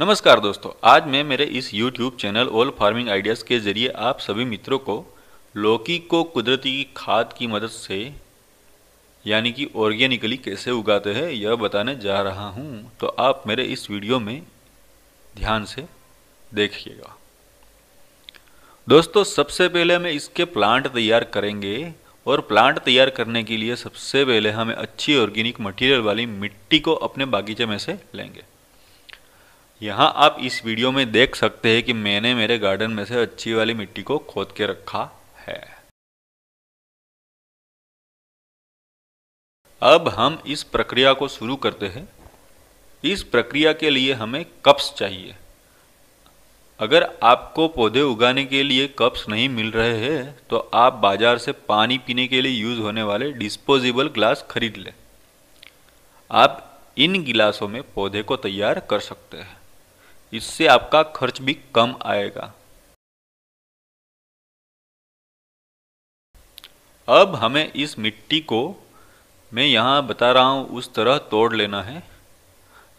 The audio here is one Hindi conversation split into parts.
नमस्कार दोस्तों आज मैं मेरे इस YouTube चैनल ओल फार्मिंग आइडियाज़ के ज़रिए आप सभी मित्रों को लौकी को कुदरती खाद की मदद से यानी कि ऑर्गेनिकली कैसे उगाते हैं यह बताने जा रहा हूँ तो आप मेरे इस वीडियो में ध्यान से देखिएगा दोस्तों सबसे पहले हमें इसके प्लांट तैयार करेंगे और प्लांट तैयार करने के लिए सबसे पहले हमें अच्छी ऑर्गेनिक मटेरियल वाली मिट्टी को अपने बागीचे में से लेंगे यहाँ आप इस वीडियो में देख सकते हैं कि मैंने मेरे गार्डन में से अच्छी वाली मिट्टी को खोद के रखा है अब हम इस प्रक्रिया को शुरू करते हैं इस प्रक्रिया के लिए हमें कप्स चाहिए अगर आपको पौधे उगाने के लिए कप्स नहीं मिल रहे हैं तो आप बाज़ार से पानी पीने के लिए यूज़ होने वाले डिस्पोजेबल ग्लास खरीद लें आप इन गिलासों में पौधे को तैयार कर सकते हैं इससे आपका खर्च भी कम आएगा अब हमें इस मिट्टी को मैं यहाँ बता रहा हूँ उस तरह तोड़ लेना है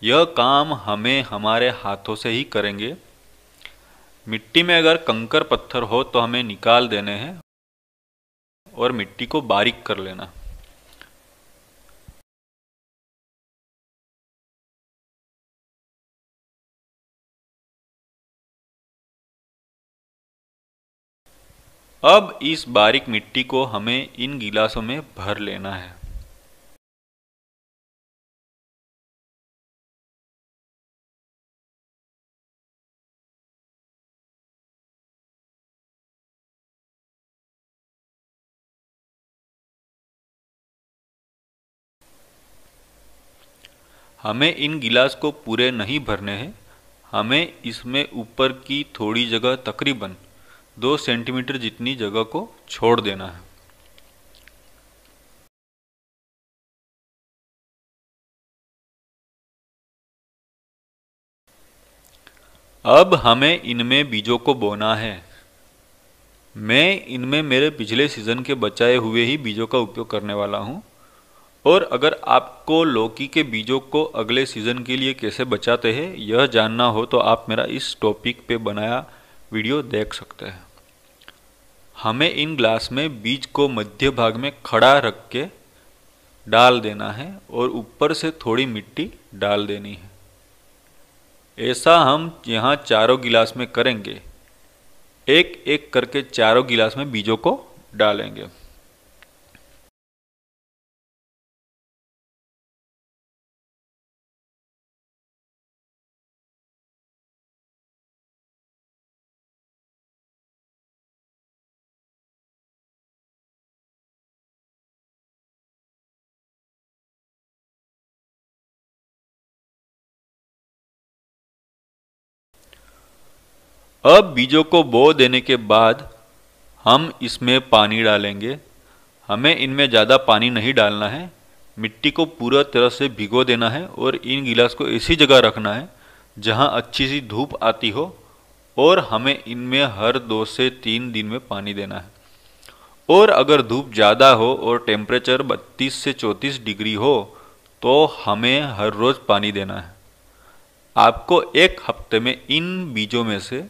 यह काम हमें हमारे हाथों से ही करेंगे मिट्टी में अगर कंकर पत्थर हो तो हमें निकाल देने हैं और मिट्टी को बारीक कर लेना अब इस बारीक मिट्टी को हमें इन गिलासों में भर लेना है हमें इन गिलास को पूरे नहीं भरने हैं हमें इसमें ऊपर की थोड़ी जगह तकरीबन दो सेंटीमीटर जितनी जगह को छोड़ देना है अब हमें इनमें बीजों को बोना है मैं इनमें मेरे पिछले सीजन के बचाए हुए ही बीजों का उपयोग करने वाला हूं और अगर आपको लौकी के बीजों को अगले सीजन के लिए कैसे बचाते हैं यह जानना हो तो आप मेरा इस टॉपिक पे बनाया वीडियो देख सकते हैं हमें इन ग्लास में बीज को मध्य भाग में खड़ा रख के डाल देना है और ऊपर से थोड़ी मिट्टी डाल देनी है ऐसा हम यहाँ चारों गिलास में करेंगे एक एक करके चारों गिलास में बीजों को डालेंगे अब बीजों को बो देने के बाद हम इसमें पानी डालेंगे हमें इनमें ज़्यादा पानी नहीं डालना है मिट्टी को पूरा तरह से भिगो देना है और इन गिलास को ऐसी जगह रखना है जहाँ अच्छी सी धूप आती हो और हमें इनमें हर दो से तीन दिन में पानी देना है और अगर धूप ज़्यादा हो और टेम्परेचर 32 से 34 डिग्री हो तो हमें हर रोज़ पानी देना है आपको एक हफ्ते में इन बीजों में से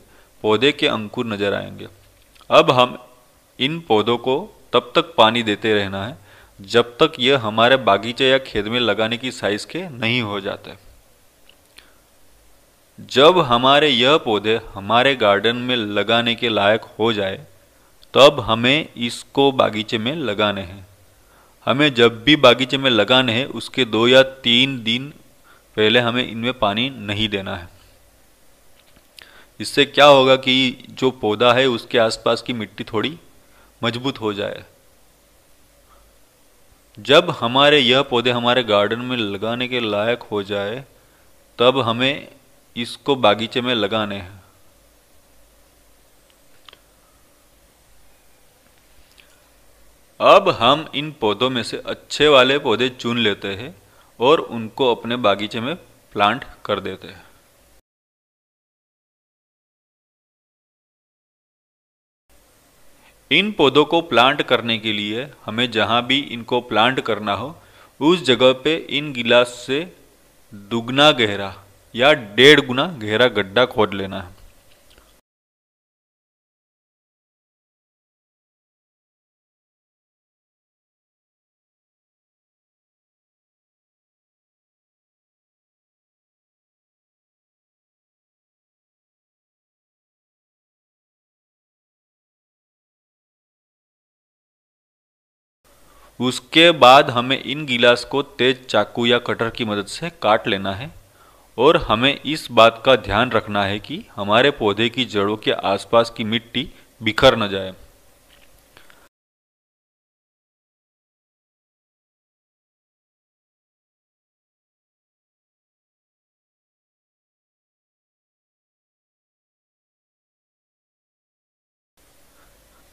पौधे के अंकुर नजर आएंगे अब हम इन पौधों को तब तक पानी देते रहना है जब तक यह हमारे बागीचे या खेत में लगाने की साइज के नहीं हो जाते जब हमारे यह पौधे हमारे गार्डन में लगाने के लायक हो जाए तब हमें इसको बागीचे में लगाने हैं हमें जब भी बागीचे में लगाने हैं उसके दो या तीन दिन पहले हमें इनमें पानी नहीं देना है इससे क्या होगा कि जो पौधा है उसके आसपास की मिट्टी थोड़ी मजबूत हो जाए जब हमारे यह पौधे हमारे गार्डन में लगाने के लायक हो जाए तब हमें इसको बागीचे में लगाने हैं अब हम इन पौधों में से अच्छे वाले पौधे चुन लेते हैं और उनको अपने बागीचे में प्लांट कर देते हैं इन पौधों को प्लांट करने के लिए हमें जहाँ भी इनको प्लांट करना हो उस जगह पे इन गिलास से दुगना गहरा या डेढ़ गुना गहरा गड्ढा खोद लेना है उसके बाद हमें इन गिलास को तेज चाकू या कटर की मदद से काट लेना है और हमें इस बात का ध्यान रखना है कि हमारे पौधे की जड़ों के आसपास की मिट्टी बिखर न जाए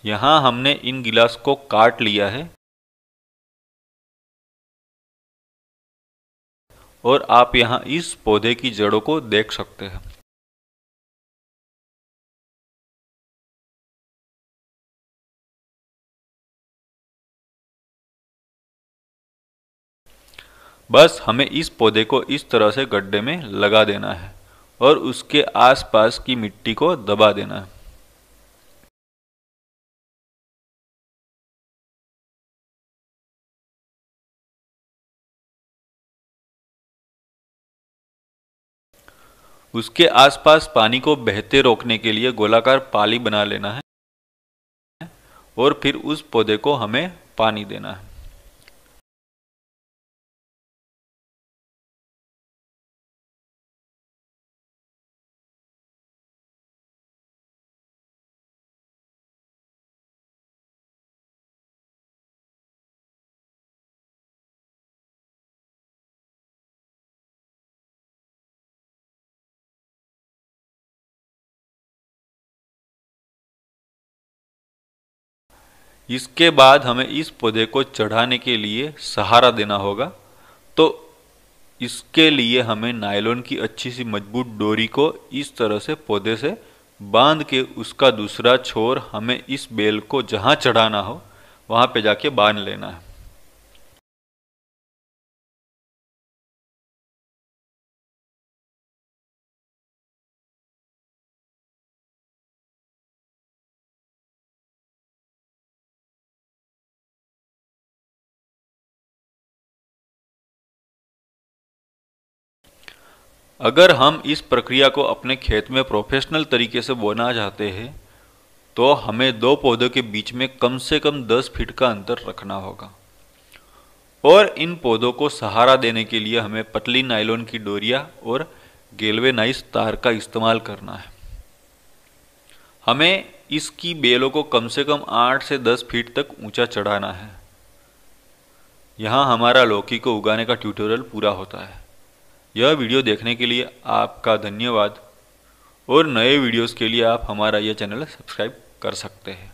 यहाँ हमने इन गिलास को काट लिया है और आप यहाँ इस पौधे की जड़ों को देख सकते हैं बस हमें इस पौधे को इस तरह से गड्ढे में लगा देना है और उसके आसपास की मिट्टी को दबा देना है उसके आसपास पानी को बहते रोकने के लिए गोलाकार पाली बना लेना है और फिर उस पौधे को हमें पानी देना है इसके बाद हमें इस पौधे को चढ़ाने के लिए सहारा देना होगा तो इसके लिए हमें नायलोन की अच्छी सी मजबूत डोरी को इस तरह से पौधे से बांध के उसका दूसरा छोर हमें इस बेल को जहाँ चढ़ाना हो वहाँ पे जाके बांध लेना है अगर हम इस प्रक्रिया को अपने खेत में प्रोफेशनल तरीके से बोना चाहते हैं तो हमें दो पौधों के बीच में कम से कम 10 फीट का अंतर रखना होगा और इन पौधों को सहारा देने के लिए हमें पतली नाइलोन की डोरिया और गेलवेनाइस तार का इस्तेमाल करना है हमें इसकी बेलों को कम से कम 8 से 10 फीट तक ऊंचा चढ़ाना है यहाँ हमारा लौकी को उगाने का ट्यूटोरियल पूरा होता है यह वीडियो देखने के लिए आपका धन्यवाद और नए वीडियोस के लिए आप हमारा यह चैनल सब्सक्राइब कर सकते हैं